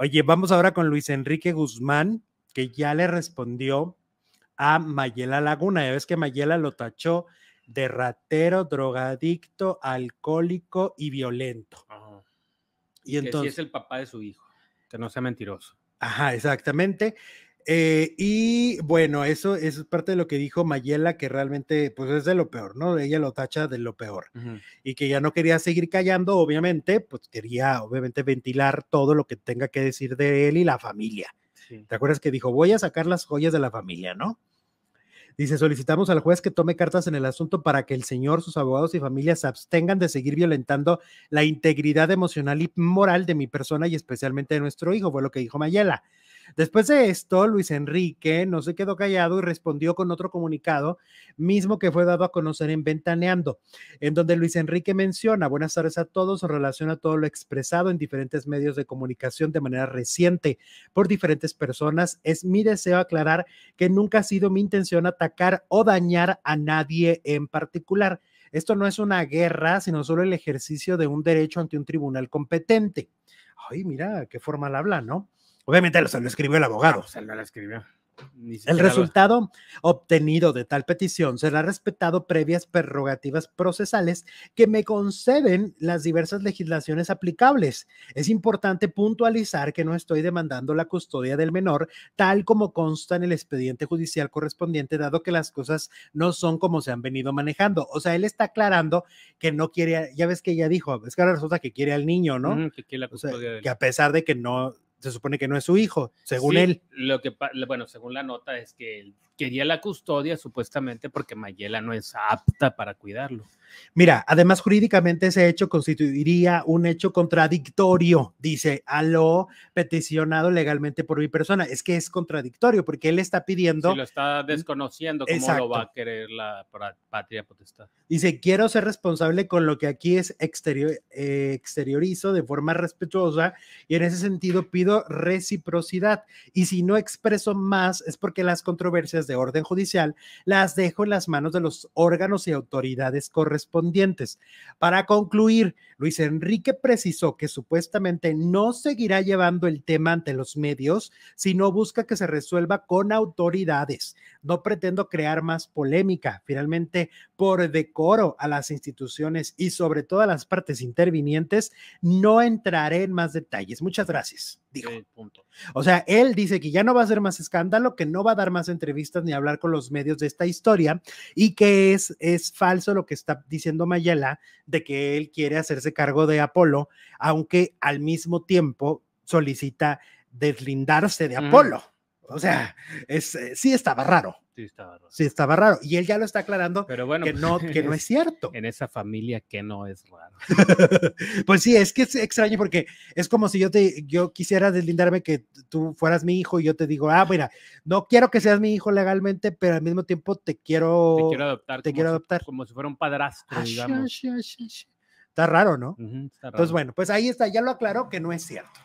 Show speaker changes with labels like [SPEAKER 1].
[SPEAKER 1] Oye, vamos ahora con Luis Enrique Guzmán, que ya le respondió a Mayela Laguna. Ya ves que Mayela lo tachó de ratero, drogadicto, alcohólico y violento. Y entonces. Que sí es el papá de su hijo, que no sea mentiroso. Ajá, exactamente. Eh, y bueno, eso, es parte de lo que dijo Mayela, que realmente pues es de lo peor, ¿no? Ella lo tacha de lo peor. Y que ya no quería seguir callando, obviamente, pues quería obviamente ventilar todo lo que tenga que decir de él y la familia. ¿Te acuerdas que dijo, voy a sacar las joyas de la familia, ¿no? Dice, solicitamos al juez que tome cartas en el asunto para que el señor, sus abogados y familia se abstengan de seguir violentando la integridad emocional y moral de mi persona y especialmente de nuestro hijo, fue lo que dijo Mayela. Después de esto, Luis Enrique no se quedó callado y respondió con otro comunicado, mismo que fue dado a conocer en Ventaneando, en donde Luis Enrique menciona, buenas tardes a todos, en relación a todo lo expresado en diferentes medios de comunicación de manera reciente por diferentes personas, es mi deseo aclarar que nunca ha sido mi intención atacar o dañar a nadie en particular. Esto no es una guerra, sino solo el ejercicio de un derecho ante un tribunal competente. Ay, mira, qué forma formal habla, ¿no? Obviamente se lo escribió el abogado. se lo escribió. El resultado obtenido de tal petición será respetado previas prerrogativas procesales que me conceden las diversas legislaciones aplicables. Es importante puntualizar que no estoy demandando la custodia del menor, tal como consta en el expediente judicial correspondiente, dado que las cosas no son como se han venido manejando. O sea, él está aclarando que no quiere, ya ves que ella dijo, es que la resulta que quiere al niño, ¿no? que, quiere la custodia o sea, que a pesar de que no se supone que no es su hijo, según él. Lo que, bueno, según la nota es que el quería la custodia supuestamente porque Mayela no es apta para cuidarlo. Mira, además jurídicamente ese hecho constituiría un hecho contradictorio, dice a lo peticionado legalmente por mi persona. Es que es contradictorio porque él está pidiendo... Si lo está desconociendo, ¿cómo lo va a querer la patria potestad? Dice, quiero ser responsable con lo que aquí es exterior, eh, exteriorizo de forma respetuosa y en ese sentido pido reciprocidad. Y si no expreso más es porque las controversias de orden judicial las dejo en las manos de los órganos y autoridades correspondientes. Para concluir, Luis Enrique precisó que supuestamente no seguirá llevando el tema ante los medios, sino busca que se resuelva con autoridades. No pretendo crear más polémica. Finalmente, por decoro a las instituciones y sobre todo a las partes intervinientes, no entraré en más detalles. Muchas gracias punto. O sea, él dice que ya no va a ser más escándalo, que no va a dar más entrevistas ni hablar con los medios de esta historia y que es, es falso lo que está diciendo Mayela de que él quiere hacerse cargo de Apolo, aunque al mismo tiempo solicita deslindarse de Apolo. O sea, es, eh, sí estaba raro. Sí estaba raro. Y él ya lo está aclarando que, no, que no es cierto. En esa familia que no es raro. pues sí, es que es extraño porque es como si yo te yo quisiera deslindarme que tú fueras mi hijo y yo te digo, ah, mira, no quiero que seas mi hijo legalmente, pero al mismo tiempo te quiero. adoptar. Te quiero adoptar. como si fuera un padrastro, ah, está raro, ¿no? pues Entonces, bueno, pues ahí está, ya lo aclaró que no es cierto.